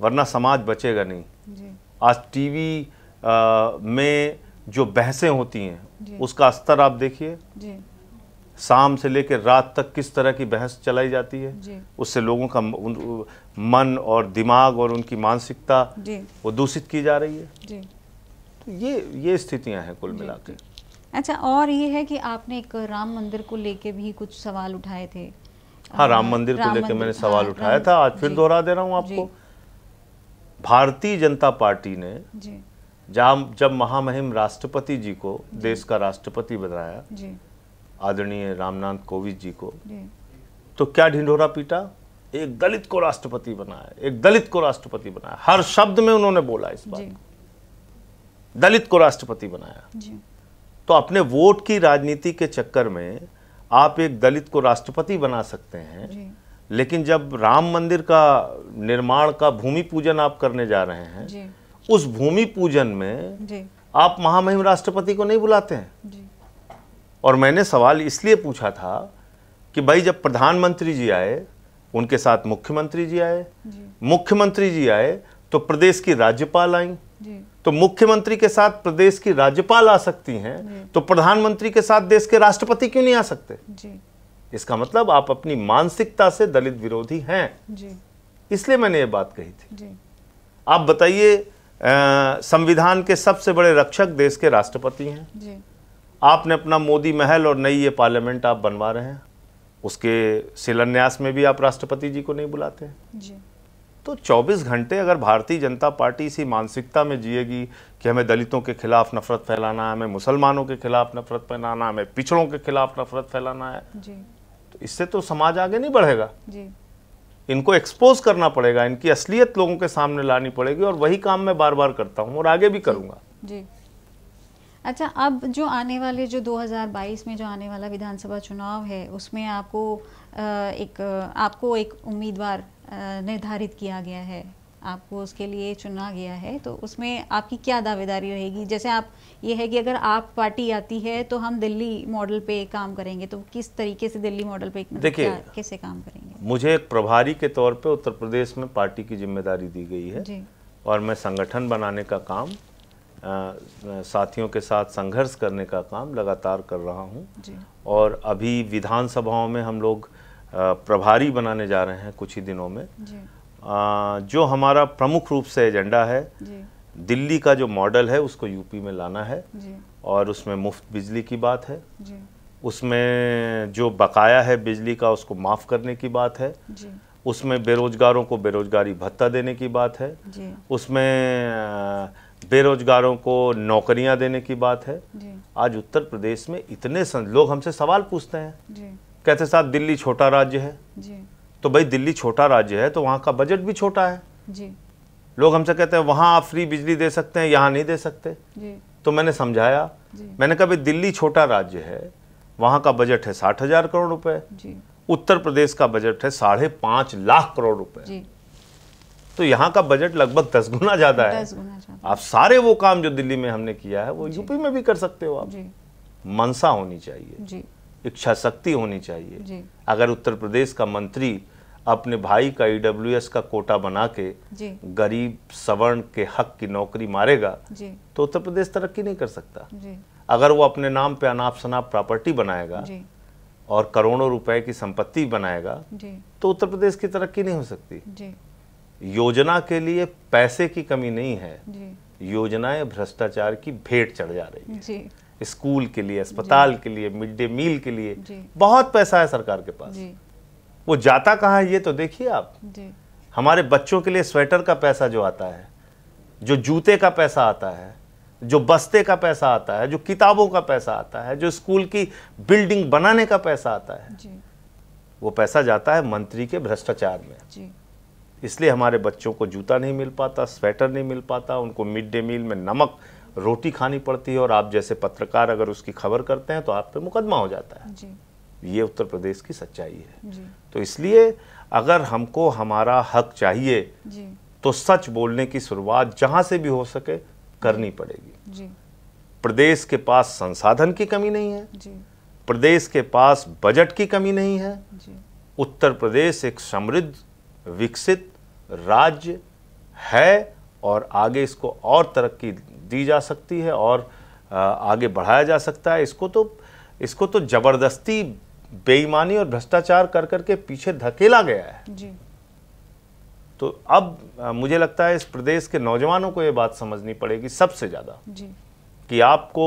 वरना समाज बचेगा नहीं आज टीवी आ, में जो बहसें होती हैं उसका स्तर आप देखिए शाम से लेकर रात तक किस तरह की बहस चलाई जाती है उससे लोगों का मन और दिमाग और उनकी मानसिकता वो दूषित की जा रही है तो ये ये स्थितियां हैं कुल मिला अच्छा और ये है कि आपने एक राम मंदिर को लेके भी कुछ सवाल उठाए थे हाँ राम मंदिर को लेकर मैंने सवाल हाँ, उठाया हाँ, था आज फिर दोहरा दे रहा हूँ आपको भारतीय जनता पार्टी ने जहाँ जब महामहिम राष्ट्रपति जी को देश का राष्ट्रपति बनाया आदरणीय रामनाथ कोविंद जी को तो क्या ढिंढोरा पीटा एक दलित को राष्ट्रपति बनाया एक दलित को राष्ट्रपति बनाया हर शब्द में उन्होंने बोला इस बात को दलित को राष्ट्रपति बनाया जी। तो अपने वोट की राजनीति के चक्कर में आप एक दलित को राष्ट्रपति बना सकते हैं लेकिन जब राम मंदिर का निर्माण का भूमि पूजन आप करने जा रहे हैं उस भूमि पूजन में आप महामहिम राष्ट्रपति को नहीं बुलाते हैं और मैंने सवाल इसलिए पूछा था कि भाई जब प्रधानमंत्री जी आए उनके साथ मुख्यमंत्री जी आए मुख्यमंत्री जी आए तो प्रदेश की राज्यपाल आई तो मुख्यमंत्री के साथ प्रदेश की राज्यपाल आ सकती हैं तो प्रधानमंत्री के साथ देश के राष्ट्रपति क्यों नहीं आ सकते जी। इसका मतलब आप अपनी मानसिकता से दलित विरोधी हैं इसलिए मैंने ये बात कही थी जी। आप बताइए संविधान के सबसे बड़े रक्षक देश के राष्ट्रपति हैं जी। आपने अपना मोदी महल और नई ये पार्लियामेंट आप बनवा रहे हैं उसके शिलान्यास में भी आप राष्ट्रपति जी को नहीं बुलाते हैं जी। तो 24 घंटे अगर भारतीय जनता पार्टी इसी मानसिकता में जिएगी कि हमें दलितों के खिलाफ नफरत फैलाना है हमें मुसलमानों के खिलाफ नफरत फैलाना हमें पिछड़ों के खिलाफ नफरत फैलाना है जी। तो इससे तो समाज आगे नहीं बढ़ेगा जी। इनको एक्सपोज करना पड़ेगा इनकी असलियत लोगों के सामने लानी पड़ेगी और वही काम मैं बार बार करता हूँ और आगे भी करूँगा जी अच्छा अब जो आने वाले जो 2022 में जो आने वाला विधानसभा चुनाव है उसमें आपको एक आपको एक उम्मीदवार निर्धारित किया गया है आपको उसके लिए चुना गया है तो उसमें आपकी क्या दावेदारी रहेगी जैसे आप ये है कि अगर आप पार्टी आती है तो हम दिल्ली मॉडल पे काम करेंगे तो किस तरीके से दिल्ली मॉडल पे मतलब देखिए कैसे काम करेंगे मुझे एक प्रभारी के तौर पे उत्तर प्रदेश में पार्टी की जिम्मेदारी दी गई है और मैं संगठन बनाने का काम आ, साथियों के साथ संघर्ष करने का काम लगातार कर रहा हूँ और अभी विधानसभाओं में हम लोग प्रभारी बनाने जा रहे हैं कुछ ही दिनों में आ, जो हमारा प्रमुख रूप से एजेंडा है दिल्ली का जो मॉडल है उसको यूपी में लाना है और उसमें मुफ्त बिजली की बात है उसमें जो बकाया है बिजली का उसको माफ़ करने की बात है उसमें बेरोजगारों को बेरोजगारी भत्ता देने की बात है उसमें बेरोजगारों को नौकरियां देने की बात है आज उत्तर प्रदेश में इतने लोग हमसे सवाल पूछते हैं कहते साहब दिल्ली छोटा राज्य है जी तो भाई दिल्ली छोटा राज्य है तो वहाँ का बजट भी छोटा है जी लोग हमसे कहते हैं वहाँ आप फ्री बिजली दे सकते हैं यहाँ नहीं दे सकते जी तो मैंने समझाया मैंने कहा भाई दिल्ली छोटा राज्य है वहाँ का बजट है साठ हजार करोड़ रुपए उत्तर प्रदेश का बजट है साढ़े पांच लाख करोड़ रुपए तो यहाँ का बजट लगभग दस गुना ज़्यादा है आप सारे वो काम जो दिल्ली में हमने किया है वो यूपी में भी कर सकते हो आप मनसा होनी चाहिए इच्छा शक्ति होनी चाहिए अगर उत्तर प्रदेश का मंत्री अपने भाई का ई e का कोटा बना के गरीब सवर्ण के हक की नौकरी मारेगा तो उत्तर प्रदेश तरक्की नहीं कर सकता अगर वो अपने नाम पे अनाप शनाप प्रॉपर्टी बनाएगा और करोड़ों रुपए की संपत्ति बनाएगा तो उत्तर प्रदेश की तरक्की नहीं हो सकती योजना के लिए पैसे की कमी नहीं है योजनाएं भ्रष्टाचार की भेंट चढ़ जा रही है स्कूल के लिए अस्पताल के लिए मिड डे मील के लिए बहुत पैसा है सरकार के पास वो जाता कहाँ है ये तो देखिए आप हमारे बच्चों के लिए स्वेटर का पैसा जो आता है जो जूते का पैसा आता है जो बस्ते का पैसा आता है जो किताबों का पैसा आता है जो स्कूल की बिल्डिंग बनाने का पैसा आता है वो पैसा जाता है मंत्री के भ्रष्टाचार में इसलिए हमारे बच्चों को जूता नहीं मिल पाता स्वेटर नहीं मिल पाता उनको मिड डे मील में नमक रोटी खानी पड़ती है और आप जैसे पत्रकार अगर उसकी खबर करते हैं तो आप पे मुकदमा हो जाता है जी। ये उत्तर प्रदेश की सच्चाई है तो इसलिए अगर हमको हमारा हक चाहिए तो सच बोलने की शुरुआत जहां से भी हो सके करनी पड़ेगी जी। प्रदेश के पास संसाधन की कमी नहीं है जी। प्रदेश के पास बजट की कमी नहीं है जी। उत्तर प्रदेश एक समृद्ध विकसित राज्य है और आगे इसको और तरक्की दी जा सकती है और आगे बढ़ाया जा सकता है इसको तो इसको तो जबरदस्ती बेईमानी और भ्रष्टाचार कर करके पीछे धकेला गया है जी तो अब मुझे लगता है इस प्रदेश के नौजवानों को यह बात समझनी पड़ेगी सबसे ज़्यादा कि आपको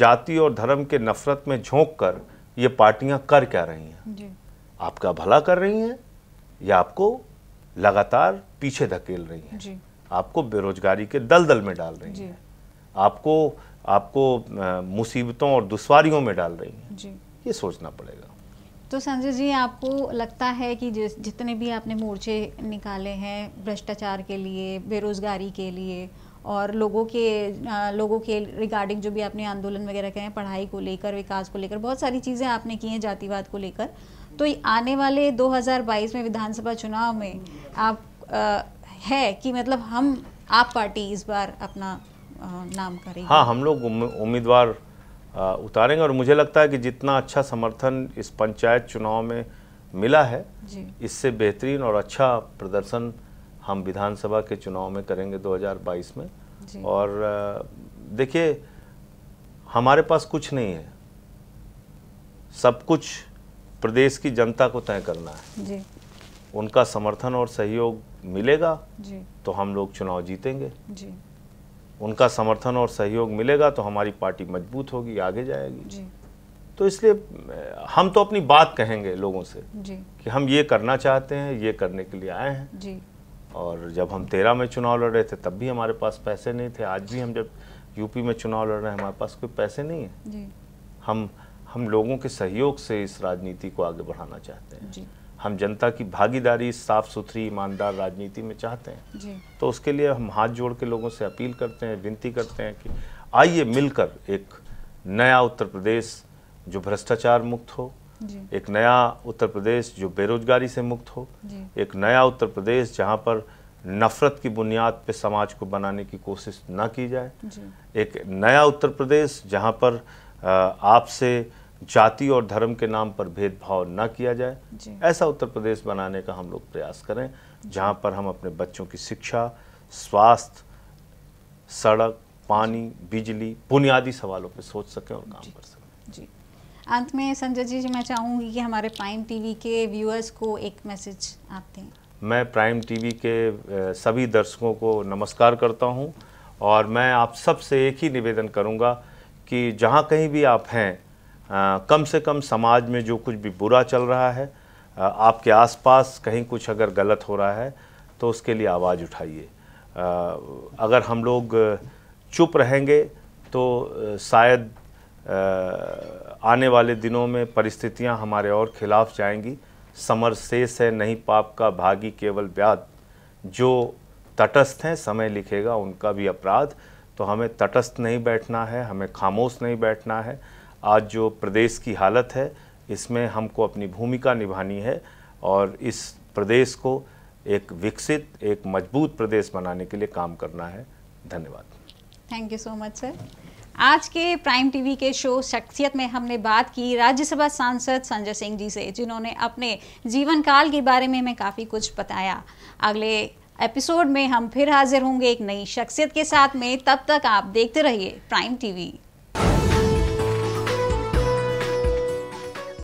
जाति और धर्म के नफरत में झोंक कर ये पार्टियां कर क्या रही हैं आपका भला कर रही हैं या आपको लगातार पीछे धकेल रही हैं आपको बेरोजगारी के दलदल में डाल रही हैं आपको आपको मुसीबतों और दुश्वारियों में डाल रही है जी ये सोचना पड़ेगा तो संजय जी आपको लगता है कि जिस जितने भी आपने मोर्चे निकाले हैं भ्रष्टाचार के लिए बेरोज़गारी के लिए और लोगों के लोगों के रिगार्डिंग जो भी आपने आंदोलन वगैरह कहे हैं पढ़ाई को लेकर विकास को लेकर बहुत सारी चीज़ें आपने की हैं जातिवाद को लेकर तो आने वाले 2022 में विधानसभा चुनाव में आप आ, है कि मतलब हम आप पार्टी इस बार अपना नाम करेंगे हाँ हम लोग उम्मीदवार उतारेंगे और मुझे लगता है कि जितना अच्छा समर्थन इस पंचायत चुनाव में मिला है इससे बेहतरीन और अच्छा प्रदर्शन हम विधानसभा के चुनाव में करेंगे 2022 में और देखिए हमारे पास कुछ नहीं है सब कुछ प्रदेश की जनता को तय करना है जी। उनका समर्थन और सहयोग मिलेगा जी। तो हम लोग चुनाव जीतेंगे जी। उनका समर्थन और सहयोग मिलेगा तो हमारी पार्टी मजबूत होगी आगे जाएगी जी। तो इसलिए हम तो अपनी बात कहेंगे लोगों से जी। कि हम ये करना चाहते हैं ये करने के लिए आए हैं जी। और जब हम तेरह में चुनाव लड़ रहे थे तब भी हमारे पास पैसे नहीं थे आज भी हम जब यूपी में चुनाव लड़ रहे हैं हमारे पास कोई पैसे नहीं है हम हम लोगों के सहयोग से इस राजनीति को आगे बढ़ाना चाहते हैं हम जनता की भागीदारी साफ सुथरी ईमानदार राजनीति में चाहते हैं जी। तो उसके लिए हम हाथ जोड़ के लोगों से अपील करते हैं विनती करते हैं कि आइए मिलकर एक नया उत्तर प्रदेश जो भ्रष्टाचार मुक्त हो एक नया उत्तर प्रदेश जो बेरोजगारी से मुक्त हो एक नया उत्तर प्रदेश जहाँ पर नफरत की बुनियाद पर समाज को बनाने की कोशिश ना की जाए एक नया उत्तर प्रदेश जहाँ पर आपसे जाति और धर्म के नाम पर भेदभाव न किया जाए ऐसा उत्तर प्रदेश बनाने का हम लोग प्रयास करें जहाँ पर हम अपने बच्चों की शिक्षा स्वास्थ्य सड़क पानी बिजली बुनियादी सवालों पर सोच सकें और काम कर सकें जी अंत में संजय जी मैं चाहूँगी कि हमारे प्राइम टीवी के व्यूअर्स को एक मैसेज आप दें मैं प्राइम टीवी के सभी दर्शकों को नमस्कार करता हूँ और मैं आप सबसे एक ही निवेदन करूँगा कि जहाँ कहीं भी आप हैं आ, कम से कम समाज में जो कुछ भी बुरा चल रहा है आ, आपके आसपास कहीं कुछ अगर गलत हो रहा है तो उसके लिए आवाज़ उठाइए अगर हम लोग चुप रहेंगे तो शायद आने वाले दिनों में परिस्थितियां हमारे और खिलाफ जाएंगी समर शेष है नहीं पाप का भागी केवल ब्याद जो तटस्थ हैं समय लिखेगा उनका भी अपराध तो हमें तटस्थ नहीं बैठना है हमें खामोश नहीं बैठना है आज जो प्रदेश की हालत है इसमें हमको अपनी भूमिका निभानी है और इस प्रदेश को एक विकसित एक मजबूत प्रदेश बनाने के लिए काम करना है धन्यवाद thank you so much sir आज के प्राइम टीवी के शो शख्सियत में हमने बात की राज्यसभा सांसद संजय सिंह जी से जिन्होंने अपने जीवन काल के बारे में हमें काफ़ी कुछ बताया अगले एपिसोड में हम फिर हाजिर होंगे एक नई शख्सियत के साथ में तब तक आप देखते रहिए प्राइम टीवी